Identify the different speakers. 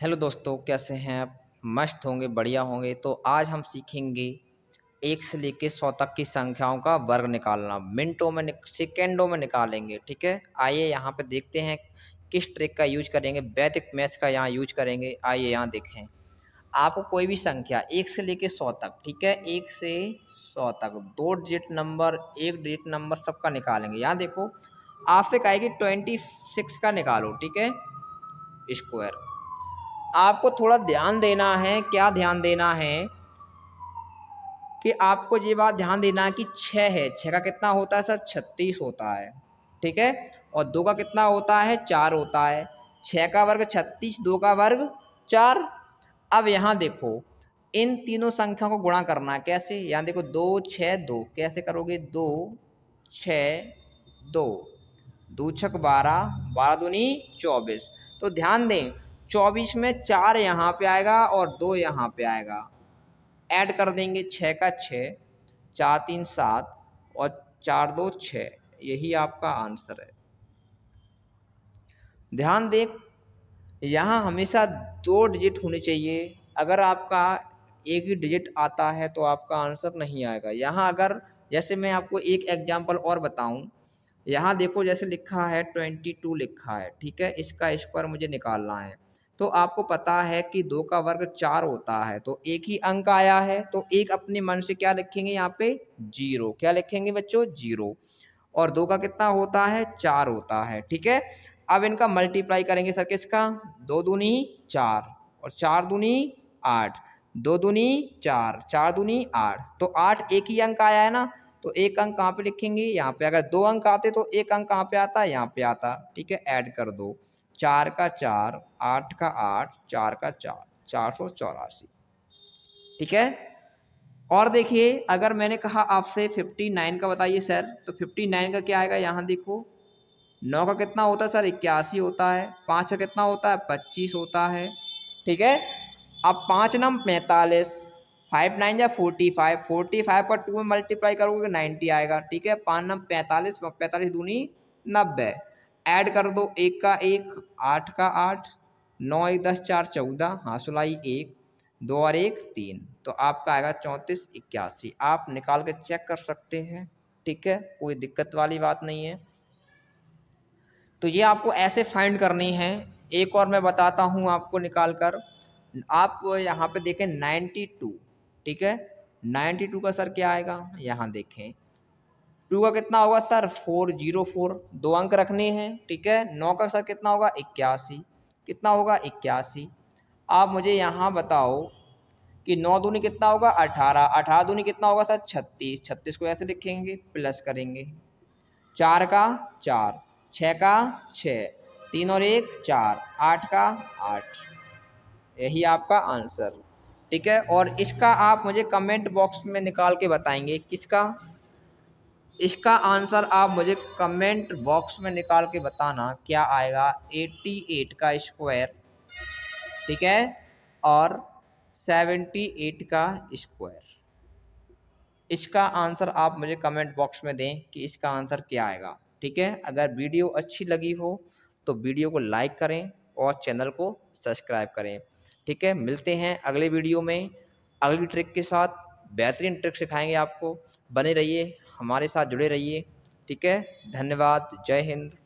Speaker 1: hello दोस्तों कैसे हैं आप मस्त होंगे बढ़िया होंगे तो आज हम सीखेंगे एक से लेके सौ तक की संख्याओं का वर्ग निकालना मिनटों में सेकेंडों में निकालेंगे ठीक है आइए यहाँ पे देखते हैं किस ट्रिक का यूज करेंगे वैदिक मैथ का यहाँ यूज करेंगे आइए यहाँ देखें आपको कोई भी संख्या एक से लेके सौ तक ठीक है एक से सौ तक दो डिजिट नंबर एक डिजिट नंबर सबका निकालेंगे यहाँ देखो आपसे कहेगी ट्वेंटी सिक्स का निकालो ठीक है स्क्वायर आपको थोड़ा ध्यान देना है क्या ध्यान देना है कि आपको ये बात ध्यान देना है कि छः है छः का कितना होता है सर छत्तीस होता है ठीक है और दो का कितना होता है चार होता है छः का वर्ग छत्तीस दो का वर्ग चार अब यहाँ देखो इन तीनों संख्याओं को गुणा करना है कैसे यहाँ देखो दो छः दो कैसे करोगे दो छ दो दो छक बारह बारह दूनी चौबीस तो ध्यान दें चौबीस में चार यहाँ पे आएगा और दो यहाँ पे आएगा ऐड कर देंगे छः का छः चार तीन सात और चार दो छः यही आपका आंसर है ध्यान दें यहाँ हमेशा दो डिजिट होने चाहिए अगर आपका एक ही डिजिट आता है तो आपका आंसर नहीं आएगा यहाँ अगर जैसे मैं आपको एक एग्जाम्पल और बताऊँ यहाँ देखो जैसे लिखा है ट्वेंटी टू लिखा है ठीक है इसका स्क्वायर मुझे निकालना है तो आपको पता है कि दो का वर्ग चार होता है तो एक ही अंक आया है तो एक अपने मन से क्या लिखेंगे यहाँ पे जीरो क्या लिखेंगे बच्चों जीरो और दो का कितना होता है चार होता है ठीक है अब इनका मल्टीप्लाई करेंगे सर किसका दो दूनी चार और चार दूनी आठ दो दूनी चार चार दूनी आठ तो आठ एक ही अंक आया है ना तो एक अंक कहाँ पे लिखेंगे यहाँ पे अगर दो अंक आते तो एक अंक कहाँ पे आता यहाँ पे आता ठीक है ऐड कर दो चार का चार आठ का आठ चार का चार चार सौ चौरासी ठीक है और देखिए अगर मैंने कहा आपसे फिफ्टी नाइन का बताइए सर तो फिफ्टी नाइन का क्या आएगा यहाँ देखो नौ का कितना होता है सर इक्यासी होता है पाँच का कितना होता है पच्चीस होता है ठीक है अब पाँच नम पैंतालीस फाइव नाइन या फोर्टी फाइव फोर्टी फाइव का टू में मल्टीप्लाई करोगे नाइन्टी तो आएगा ठीक है पाँच नम पैंतालीस पैंतालीस दूनी नब्बे ऐड कर दो एक का एक आठ का आठ नौ एक दस चार चौदह हाँ सुलाई एक दो और एक तीन तो आपका आएगा चौंतीस इक्यासी आप निकाल के चेक कर सकते हैं ठीक है कोई दिक्कत वाली बात नहीं है तो ये आपको ऐसे फाइंड करनी है एक और मैं बताता हूँ आपको निकाल कर आप यहाँ पे देखें नाइन्टी टू ठीक है नाइन्टी टू का सर क्या आएगा यहाँ देखें टू का कितना होगा सर फोर जीरो फोर दो अंक रखने हैं ठीक है नौ का सर कितना होगा इक्यासी कितना होगा इक्यासी आप मुझे यहाँ बताओ कि नौ दूनी कितना होगा अठारह अठारह दूनी कितना होगा सर छत्तीस छत्तीस को ऐसे लिखेंगे प्लस करेंगे चार का चार छः का छ तीन और एक चार आठ का आठ यही आपका आंसर ठीक है और इसका आप मुझे कमेंट बॉक्स में निकाल के बताएंगे किसका इसका आंसर आप मुझे कमेंट बॉक्स में निकाल के बताना क्या आएगा 88 का स्क्वायर ठीक है और 78 का स्क्वायर इसका आंसर आप मुझे कमेंट बॉक्स में दें कि इसका आंसर क्या आएगा ठीक है अगर वीडियो अच्छी लगी हो तो वीडियो को लाइक करें और चैनल को सब्सक्राइब करें ठीक है मिलते हैं अगले वीडियो में अगली ट्रिक के साथ बेहतरीन ट्रिक सिखाएंगे आपको बने रहिए हमारे साथ जुड़े रहिए ठीक है धन्यवाद जय हिंद